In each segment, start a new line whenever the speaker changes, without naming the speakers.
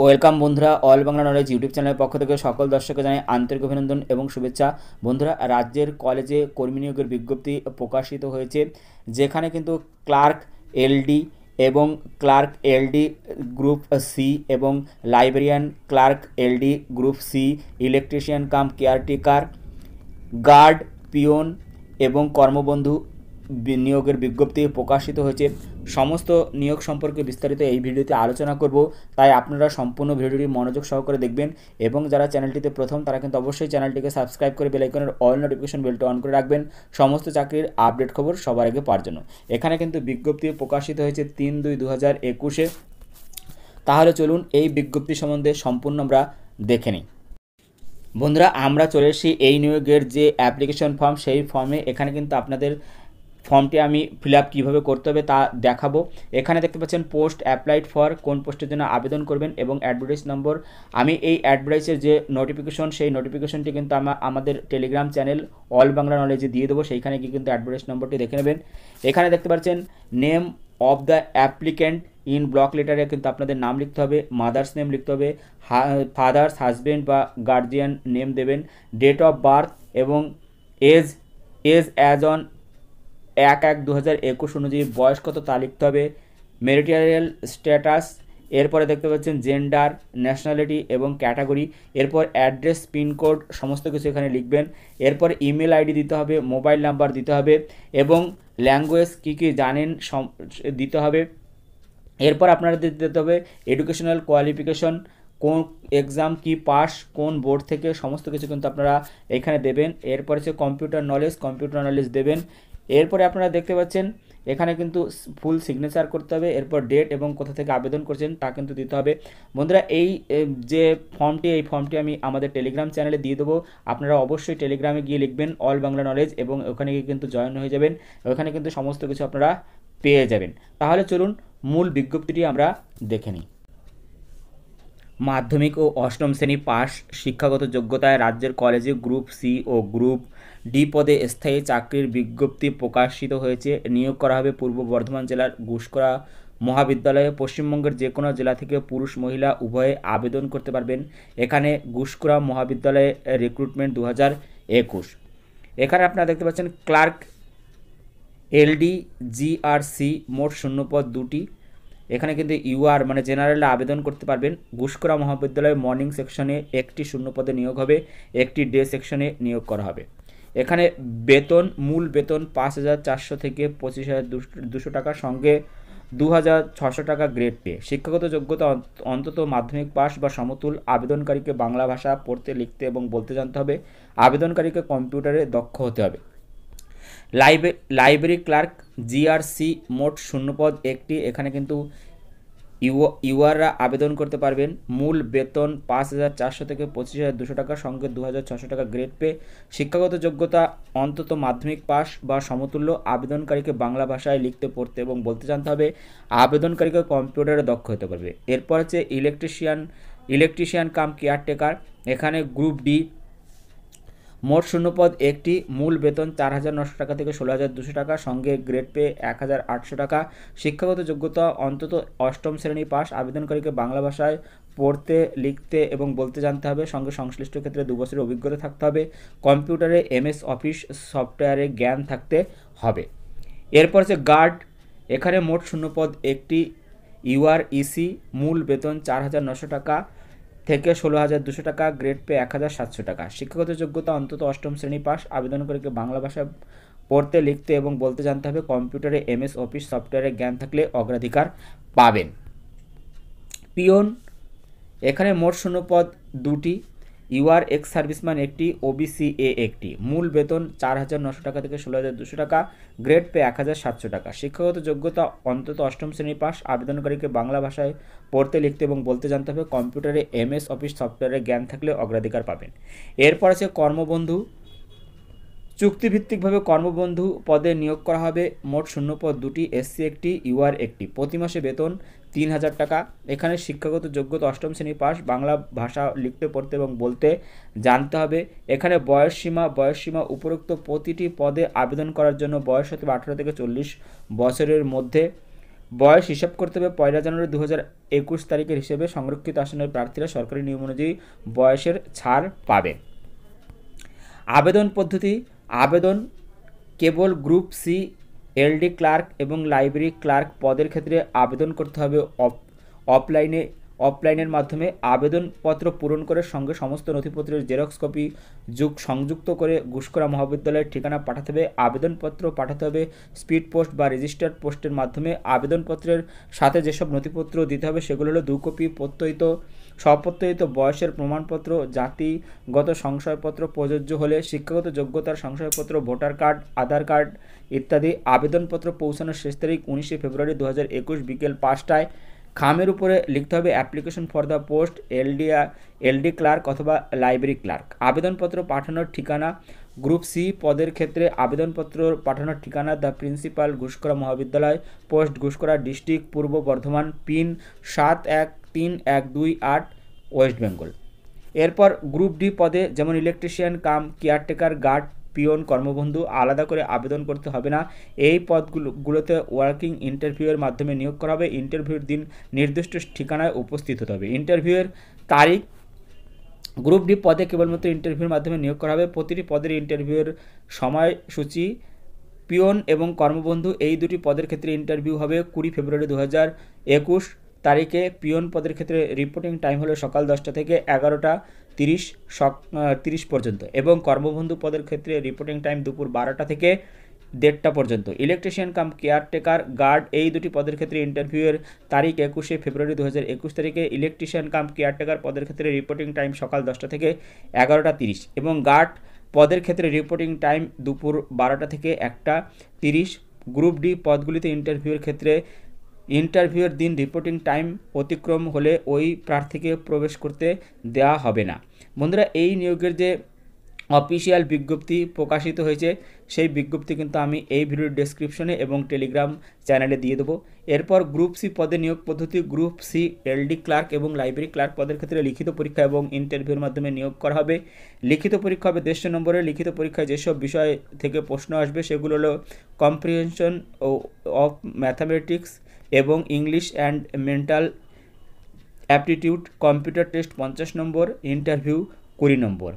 welcome বন্ধুরা all Bangla knowledge YouTube চ্যানেলের পক্ষ থেকে সকল দর্শককে জানাই আন্তরিক অভিনন্দন এবং শুভেচ্ছা বন্ধুরা রাজ্যের কলেজে কর্মী নিয়োগের বিজ্ঞপ্তি প্রকাশিত হয়েছে যেখানে কিন্তু ক্লার্ক এলডি এবং ক্লার্ক এলডি গ্রুপ সি এবং librarian clerk LD group C electrician cum caretaker guard peon এবং কর্মবন্ধু নিয়োগের বিজ্ঞপ্তি প্রকাশিত হয়েছে সমস্ত নিয়োগ সম্পর্কে বিস্তারিত এই ভিডিওতে আলোচনা করব তাই আপনারা সম্পূর্ণ ভিডিওটি মনোযোগ সহকারে দেখবেন এবং যারা চ্যানেলটিতে প্রথম তারা কিন্তু অবশ্যই চ্যানেলটিকে সাবস্ক্রাইব করে বেলাইকনের অল নোটিফিকেশন বেলটা অন করে রাখবেন সমস্ত চাকরির আপডেট খবর সবার আগে পাওয়ার জন্য এখানে কিন্তু বিজ্ঞপ্তি প্রকাশিত হয়েছে তিন দুই দু হাজার একুশে তাহলে চলুন এই বিজ্ঞপ্তি সম্বন্ধে সম্পূর্ণ আমরা দেখে নিই বন্ধুরা আমরা চলে এসেছি এই নিয়োগের যে অ্যাপ্লিকেশন ফর্ম সেই ফর্মে এখানে কিন্তু আপনাদের ফর্মটি আমি ফিল আপ কীভাবে করতে হবে তা দেখাবো এখানে দেখতে পাচ্ছেন পোস্ট অ্যাপ্লাইড ফর কোন পোস্টের জন্য আবেদন করবেন এবং অ্যাডভার্টাইজ নম্বর আমি এই অ্যাডভার্টাইজের যে নোটিফিকেশন সেই নোটিফিকেশনটি কিন্তু আমাদের টেলিগ্রাম চ্যানেল অল বাংলা নলেজে দিয়ে দেবো সেইখানে গিয়ে কিন্তু অ্যাডভার্টাইজ নম্বরটি দেখে নেবেন এখানে দেখতে পাচ্ছেন name of the applicant in block লেটারে কিন্তু আপনাদের নাম লিখতে হবে মাদার্স নেম লিখতে হবে ফাদার্স হাজব্যান্ড বা গার্জিয়ান নেম দেবেন ডেট অফ বার্থ এবং এজ এজ অ্যাজ অন এক এক দু হাজার একুশ অনুযায়ী বয়স কত তা লিখতে হবে মেরিটারিয়াল স্ট্যাটাস এরপরে দেখতে পাচ্ছেন জেন্ডার ন্যাশনালিটি এবং ক্যাটাগরি এরপর অ্যাড্রেস পিনকোড সমস্ত কিছু এখানে লিখবেন এরপর ইমেল আইডি দিতে হবে মোবাইল নাম্বার দিতে হবে এবং ল্যাঙ্গুয়েজ কী কী জানেন দিতে হবে এরপর আপনারা দিতে হবে এডুকেশনাল কোয়ালিফিকেশন কোন এক্সাম কি পাস কোন বোর্ড থেকে সমস্ত কিছু কিন্তু আপনারা এখানে দেবেন এরপর হচ্ছে কম্পিউটার নলেজ কম্পিউটার নলেজ দেবেন এরপরে আপনারা দেখতে পাচ্ছেন এখানে কিন্তু ফুল সিগনেচার করতে হবে এরপর ডেট এবং কোথা থেকে আবেদন করছেন তা কিন্তু দিতে হবে বন্ধুরা এই যে ফর্মটি এই ফর্মটি আমি আমাদের টেলিগ্রাম চ্যানেলে দিয়ে দেবো আপনারা অবশ্যই টেলিগ্রামে গিয়ে লিখবেন অল বাংলা নলেজ এবং ওখানে গিয়ে কিন্তু জয়েন হয়ে যাবেন ওখানে কিন্তু সমস্ত কিছু আপনারা পেয়ে যাবেন তাহলে চলুন মূল বিজ্ঞপ্তিটি আমরা দেখে নিই মাধ্যমিক ও অষ্টম শ্রেণী পাস শিক্ষাগত যোগ্যতায় রাজ্যের কলেজে গ্রুপ সি ও গ্রুপ ডি পদে স্থায়ী চাকরির বিজ্ঞপ্তি প্রকাশিত হয়েছে নিয়োগ করা হবে পূর্ব বর্ধমান জেলার ঘুষকরা মহাবিদ্যালয়ে পশ্চিমবঙ্গের যে কোনো জেলা থেকে পুরুষ মহিলা উভয়ে আবেদন করতে পারবেন এখানে ঘুষকুড়া মহাবিদ্যালয়ে রিক্রুটমেন্ট দু একুশ এখানে আপনারা দেখতে পাচ্ছেন ক্লার্ক এলডি জিআরসি মোট শূন্যপদ দুটি এখানে কিন্তু ইউআর মানে জেনারেলে আবেদন করতে পারবেন ঘুষকরা মহাবিদ্যালয়ে মর্নিং সেকশনে একটি শূন্য পদে নিয়োগ হবে একটি ডে সেকশনে নিয়োগ করা হবে এখানে বেতন মূল বেতন পাঁচ হাজার চারশো থেকে পঁচিশ হাজার দুশো টাকার সঙ্গে দু হাজার ছশো টাকা গ্রেড পে শিক্ষাগত যোগ্যতা অন্তত মাধ্যমিক পাস বা সমতুল আবেদনকারীকে বাংলা ভাষা পড়তে লিখতে এবং বলতে জানতে হবে আবেদনকারীকে কম্পিউটারে দক্ষ হতে হবে লাইব্রেরি ক্লার্ক জিআরসি মোট শূন্যপদ একটি এখানে কিন্তু ইউআররা আবেদন করতে পারবেন মূল বেতন পাঁচ হাজার চারশো থেকে পঁচিশ হাজার দুশো টাকা সঙ্গে দু হাজার ছশো টাকা গ্রেড পে শিক্ষাগত যোগ্যতা অন্তত মাধ্যমিক পাস বা সমতুল্য আবেদনকারীকে বাংলা ভাষায় লিখতে পড়তে এবং বলতে জানতে হবে আবেদনকারীকে কম্পিউটারে দক্ষ হতে পারবে এরপর হচ্ছে ইলেকট্রিশিয়ান ইলেকট্রিশিয়ান কাম কেয়ারটেকার এখানে গ্রুপ ডি মোট শূন্যপদ একটি মূল বেতন চার হাজার নশো টাকা থেকে ষোলো হাজার দুশো টাকা সঙ্গে গ্রেড পে এক হাজার আটশো টাকা শিক্ষাগত যোগ্যতা অন্তত অষ্টম শ্রেণী পাস আবেদনকারীকে বাংলা ভাষায় পড়তে লিখতে এবং বলতে জানতে হবে সঙ্গে সংশ্লিষ্ট ক্ষেত্রে দু বছরের অভিজ্ঞতা থাকতে হবে কম্পিউটারে এমএস অফিস সফটওয়্যারে জ্ঞান থাকতে হবে এরপর হচ্ছে গার্ড এখানে মোট শূন্যপদ একটি ইউআরইসি মূল বেতন চার হাজার নশো টাকা থেকে ষোলো হাজার দুশো টাকা গ্রেড পে এক হাজার সাতশো টাকা শিক্ষাগত যোগ্যতা অন্তত অষ্টম শ্রেণী পাস আবেদন করে বাংলা ভাষা পড়তে লিখতে এবং বলতে জানতে হবে কম্পিউটারে এমএস অফিস সফটওয়্যারের জ্ঞান থাকলে অগ্রাধিকার পাবেন পিয়ন এখানে মোট শূন্য পদ দুটি ইউআর এক্স সার্ভিসম্যান একটি ওবিসি এ একটি মূল বেতন চার হাজার নশো টাকা থেকে ষোলো হাজার দুশো টাকা গ্রেড পে এক হাজার সাতশো টাকা শিক্ষাগত যোগ্যতা অন্তত অষ্টম শ্রেণী পাস আবেদনকারীকে বাংলা ভাষায় পড়তে লিখতে এবং বলতে জানতে হবে কম্পিউটারে এমএস অফিস সফটওয়্যারের জ্ঞান থাকলে অগ্রাধিকার পাবেন এরপর আছে কর্মবন্ধু চুক্তিভিত্তিকভাবে কর্মবন্ধু পদে নিয়োগ করা হবে মোট শূন্য পদ দুটি এসসি একটি ইউআর একটি প্রতি মাসে বেতন তিন হাজার টাকা এখানে শিক্ষাগত যোগ্যতা অষ্টম শ্রেণী পাস বাংলা ভাষা লিখতে পড়তে এবং বলতে জানতে হবে এখানে বয়সসীমা বয়সসীমা উপরোক্ত প্রতিটি পদে আবেদন করার জন্য বয়স হতে হবে আঠারো থেকে চল্লিশ বছরের মধ্যে বয়স হিসাব করতে হবে পয়লা জানুয়ারি দু হাজার একুশ তারিখের হিসেবে সংরক্ষিত আসনের প্রার্থীরা সরকারি নিয়ম অনুযায়ী বয়সের ছাড় পাবে আবেদন পদ্ধতি আবেদন কেবল গ্রুপ সি এলডি ক্লার্ক এবং লাইব্রেরি ক্লার্ক পদের ক্ষেত্রে আবেদন করতে হবে অফলাইনে অফলাইনের মাধ্যমে আবেদনপত্র পূরণ করে সঙ্গে সমস্ত নথিপত্রের জেরক্স কপি যুগ সংযুক্ত করে গুস্করা মহাবিদ্যালয়ের ঠিকানা পাঠাতে হবে আবেদনপত্র পাঠাতে হবে স্পিড পোস্ট বা রেজিস্টার্ড পোস্টের মাধ্যমে আবেদনপত্রের সাথে যেসব নথিপত্র দিতে হবে সেগুলো হলো দু কপি প্রত্যয়িত স্বপ্রত্যয়িত বয়সের প্রমাণপত্র জাতিগত সংশয়পত্র প্রযোজ্য হলে শিক্ষাগত যোগ্যতার সংশয়পত্র ভোটার কার্ড আধার কার্ড ইত্যাদি আবেদনপত্র পৌঁছানোর শেষ তারিখ উনিশে ফেব্রুয়ারি দু বিকেল পাঁচটায় খামের উপরে লিখতে হবে অ্যাপ্লিকেশন ফর দ্য পোস্ট এলডিআ এলডি ক্লার্ক অথবা লাইব্রেরি ক্লার্ক আবেদনপত্র পাঠানোর ঠিকানা গ্রুপ সি পদের ক্ষেত্রে আবেদনপত্র পাঠানোর ঠিকানা দ্য প্রিন্সিপাল ঘুষকরা মহাবিদ্যালয় পোস্ট ঘুষকরা ডিস্ট্রিক্ট পূর্ব বর্ধমান পিন সাত এক তিন এক দুই আট ওয়েস্ট বেঙ্গল এরপর গ্রুপ ডি পদে যেমন electrician cum caretaker guard peon কর্মবন্ধু আলাদা করে আবেদন করতে হবে না এই পদগুলোতে ওয়ার্কিং ইন্টারভিউয়ের মাধ্যমে নিয়োগ করা হবে ইন্টারভিউর দিন নির্দিষ্ট ঠিকানায় উপস্থিত হতে হবে ইন্টারভিউয়ের তারিখ গ্রুপ ডি পদে কেবলমাত্র ইন্টারভিউর মাধ্যমে নিয়োগ করা হবে প্রতিটি পদের ইন্টারভিউয়ের সময়সূচি পিওন এবং কর্মবন্ধু এই দুটি পদের ক্ষেত্রে ইন্টারভিউ হবে কুড়ি ফেব্রুয়ারি দু একুশ তারিখে পিওন পদের ক্ষেত্রে রিপোর্টিং টাইম হলো সকাল দশটা থেকে এগারোটা তিরিশ তিরিশ পর্যন্ত এবং কর্মবন্ধু পদের ক্ষেত্রে রিপোর্টিং টাইম দুপুর বারোটা থেকে দেড়টা পর্যন্ত ইলেকট্রিশিয়ান কাম কেয়ারটেকার গার্ড এই দুটি পদের ক্ষেত্রে ইন্টারভিউয়ের তারিখ একুশে ফেব্রুয়ারি দু একুশ তারিখে ইলেকট্রিশিয়ান কাম কেয়ারটেকার পদের ক্ষেত্রে রিপোর্টিং টাইম সকাল দশটা থেকে এগারোটা তিরিশ এবং গার্ড পদের ক্ষেত্রে রিপোর্টিং টাইম দুপুর বারোটা থেকে একটা তিরিশ গ্রুপ ডি পদগুলিতে ইন্টারভিউয়ের ক্ষেত্রে ইন্টারভিউয়ের দিন রিপোর্টিং টাইম অতিক্রম হলে ওই প্রার্থীকে প্রবেশ করতে দেওয়া হবে না বন্ধুরা এই নিয়োগের যে অফিসিয়াল বিজ্ঞপ্তি প্রকাশিত হয়েছে সেই বিজ্ঞপ্তি কিন্তু আমি এই ভিডিওর ডেসক্রিপশনে এবং টেলিগ্রাম চ্যানেলে দিয়ে দেবো এরপর গ্রুপ সি পদে নিয়োগ পদ্ধতি গ্রুপ সি এলডি ক্লার্ক এবং লাইব্রেরি ক্লার্ক পদের ক্ষেত্রে লিখিত পরীক্ষা এবং ইন্টারভিউর মাধ্যমে নিয়োগ করা হবে লিখিত পরীক্ষা হবে দেড়শো নম্বরে লিখিত পরীক্ষায় যেসব বিষয় থেকে প্রশ্ন আসবে সেগুলো হলো কম্প্রিহেনশন ও অফ ম্যাথামেটিক্স এবং English and mental aptitude computer test পঞ্চাশ নম্বর ইন্টারভিউ কুড়ি নম্বর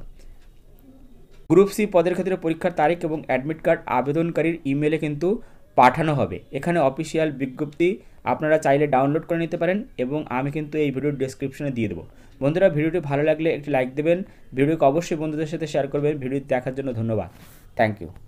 গ্রুপ সি পদের ক্ষেত্রে পরীক্ষার তারিখ এবং অ্যাডমিট কার্ড আবেদনকারীর ইমেলে কিন্তু পাঠানো হবে এখানে অফিসিয়াল বিজ্ঞপ্তি আপনারা চাইলে ডাউনলোড করে নিতে পারেন এবং আমি কিন্তু এই ভিডিওর ডিসক্রিপশনে দিয়ে দেবো বন্ধুরা ভিডিওটি ভালো লাগলে একটি লাইক দেবেন ভিডিওকে অবশ্যই বন্ধুদের সাথে শেয়ার করবেন ভিডিও দেখার জন্য ধন্যবাদ থ্যাংক ইউ